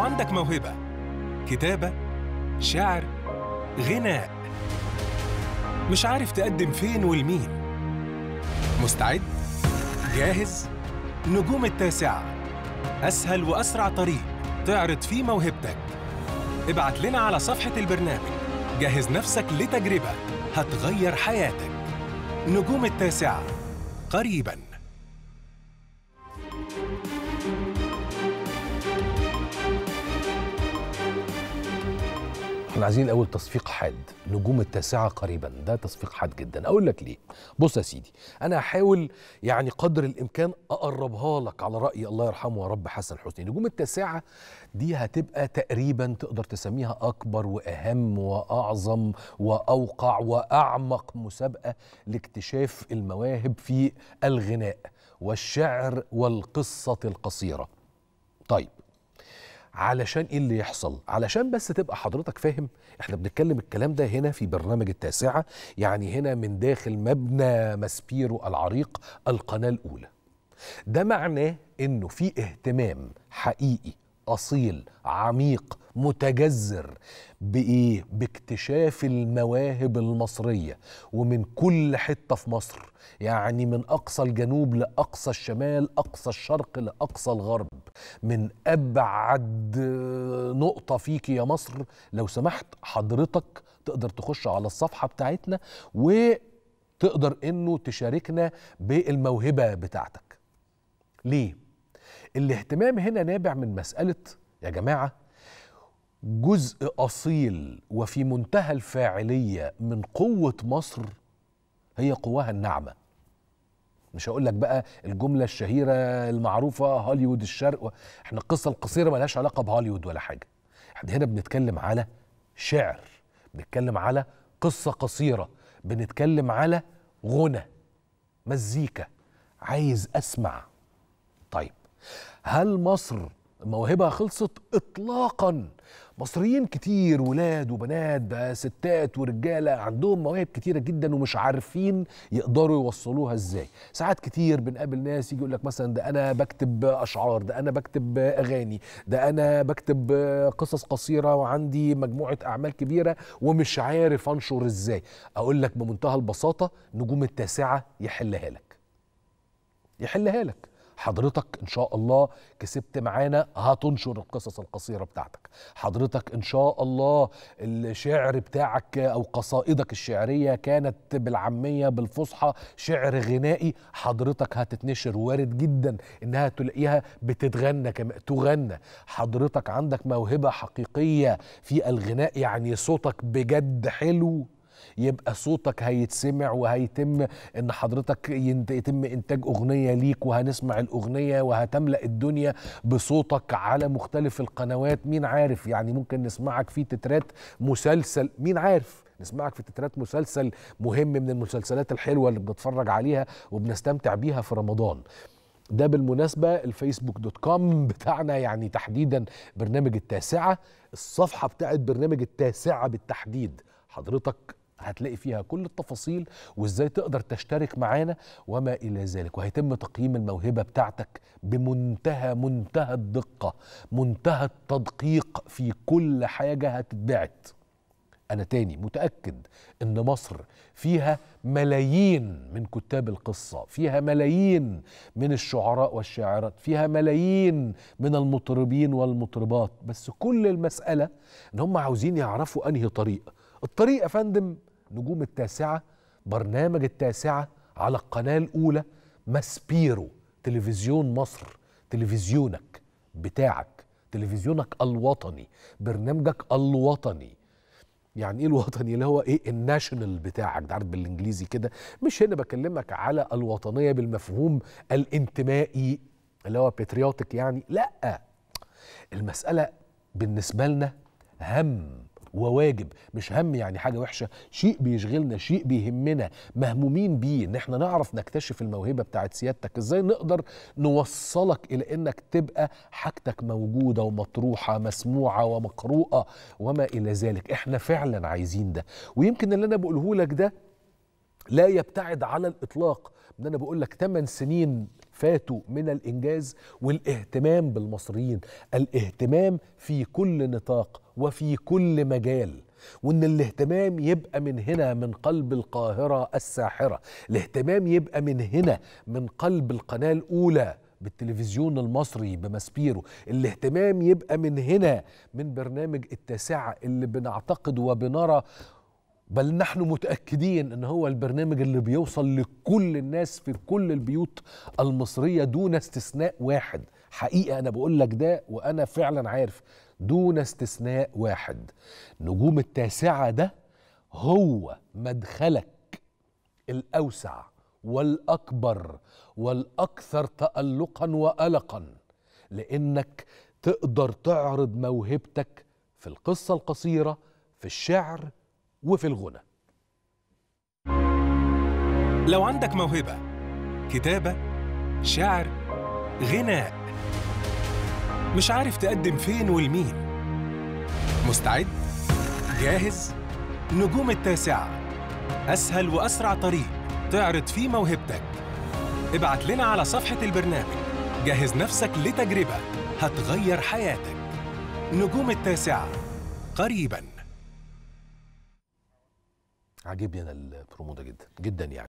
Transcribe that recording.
عندك موهبة كتابة شعر غناء مش عارف تقدم فين والمين مستعد؟ جاهز؟ نجوم التاسعة أسهل وأسرع طريق تعرض فيه موهبتك ابعت لنا على صفحة البرنامج جهز نفسك لتجربة هتغير حياتك نجوم التاسعة قريباً احنا عايزين الاول تصفيق حاد نجوم التاسعه قريبا ده تصفيق حاد جدا اقول لك ليه بص يا سيدي انا هحاول يعني قدر الامكان اقربها لك على راي الله يرحمه يا رب حسن حسني نجوم التاسعه دي هتبقى تقريبا تقدر تسميها اكبر واهم واعظم واوقع واعمق مسابقه لاكتشاف المواهب في الغناء والشعر والقصه القصيره طيب علشان ايه اللي يحصل علشان بس تبقى حضرتك فاهم احنا بنتكلم الكلام ده هنا في برنامج التاسعه يعني هنا من داخل مبنى ماسبيرو العريق القناه الاولى ده معناه انه في اهتمام حقيقي اصيل عميق متجذر بايه باكتشاف المواهب المصريه ومن كل حته في مصر يعني من اقصى الجنوب لاقصى الشمال اقصى الشرق لاقصى الغرب من ابعد نقطه فيك يا مصر لو سمحت حضرتك تقدر تخش على الصفحه بتاعتنا وتقدر انه تشاركنا بالموهبه بتاعتك ليه الاهتمام هنا نابع من مساله يا جماعه جزء اصيل وفي منتهى الفاعليه من قوه مصر هي قواها الناعمه مش هقول لك بقى الجمله الشهيره المعروفه هوليوود الشرق احنا القصه القصيره ملهاش علاقه بهوليوود ولا حاجه احنا هنا بنتكلم على شعر بنتكلم على قصه قصيره بنتكلم على غنى مزيكا عايز اسمع طيب هل مصر موهبها خلصت اطلاقا مصريين كتير ولاد وبنات ستات ورجاله عندهم مواهب كتيره جدا ومش عارفين يقدروا يوصلوها ازاي ساعات كتير بنقابل ناس يجي يقول لك مثلا ده انا بكتب اشعار ده انا بكتب اغاني ده انا بكتب قصص قصيره وعندي مجموعه اعمال كبيره ومش عارف انشر ازاي اقول لك بمنتهى البساطه نجوم التاسعه يحلها لك يحلها لك حضرتك ان شاء الله كسبت معانا هتنشر القصص القصيره بتاعتك حضرتك ان شاء الله الشعر بتاعك او قصائدك الشعريه كانت بالعاميه بالفصحى شعر غنائي حضرتك هتتنشر وارد جدا انها تلاقيها بتتغنى كما تغنى حضرتك عندك موهبه حقيقيه في الغناء يعني صوتك بجد حلو يبقى صوتك هيتسمع وهيتم ان حضرتك يتم انتاج اغنيه ليك وهنسمع الاغنيه وهتملا الدنيا بصوتك على مختلف القنوات مين عارف يعني ممكن نسمعك في تترات مسلسل مين عارف نسمعك في تترات مسلسل مهم من المسلسلات الحلوه اللي بنتفرج عليها وبنستمتع بيها في رمضان ده بالمناسبة الفيسبوك دوت كوم بتاعنا يعني تحديدا برنامج التاسعة الصفحة بتاعت برنامج التاسعة بالتحديد حضرتك هتلاقي فيها كل التفاصيل وازاي تقدر تشترك معانا وما الى ذلك وهيتم تقييم الموهبه بتاعتك بمنتهى منتهى الدقه منتهى التدقيق في كل حاجه هتتبعت انا تاني متاكد ان مصر فيها ملايين من كتاب القصه فيها ملايين من الشعراء والشاعرات فيها ملايين من المطربين والمطربات بس كل المساله ان هم عاوزين يعرفوا انهي طريق الطريق يا فندم نجوم التاسعة برنامج التاسعة على القناة الأولى ماسبيرو تلفزيون مصر تلفزيونك بتاعك تلفزيونك الوطني برنامجك الوطني يعني ايه الوطني اللي هو ايه الناشونال بتاعك ده عارف بالانجليزي كده مش هنا بكلمك على الوطنيه بالمفهوم الانتمائي اللي هو باتريوتك يعني لا المساله بالنسبه لنا هم وواجب مش هم يعني حاجه وحشه شيء بيشغلنا شيء بيهمنا مهمومين بيه ان احنا نعرف نكتشف الموهبه بتاعت سيادتك ازاي نقدر نوصلك الى انك تبقى حاجتك موجوده ومطروحه مسموعه ومقروءه وما الى ذلك احنا فعلا عايزين ده ويمكن اللي انا بقوله لك ده لا يبتعد على الاطلاق ان انا بقول لك 8 سنين فاتوا من الانجاز والاهتمام بالمصريين الاهتمام في كل نطاق وفي كل مجال وان الاهتمام يبقى من هنا من قلب القاهره الساحره الاهتمام يبقى من هنا من قلب القناه الاولى بالتلفزيون المصري بمسبيرو الاهتمام يبقى من هنا من برنامج التاسعة اللي بنعتقد وبنرى بل نحن متأكدين ان هو البرنامج اللي بيوصل لكل الناس في كل البيوت المصرية دون استثناء واحد حقيقة انا بقول لك ده وانا فعلا عارف دون استثناء واحد نجوم التاسعة ده هو مدخلك الأوسع والأكبر والأكثر تألقا وألقا لأنك تقدر تعرض موهبتك في القصة القصيرة في الشعر وفي الغنى لو عندك موهبة كتابة شعر غناء مش عارف تقدم فين والمين مستعد؟ جاهز؟ نجوم التاسعة أسهل وأسرع طريق تعرض فيه موهبتك ابعت لنا على صفحة البرنامج جهز نفسك لتجربة هتغير حياتك نجوم التاسعة قريبا عاجبني يعني أنا البرومو ده جدا جدا يعني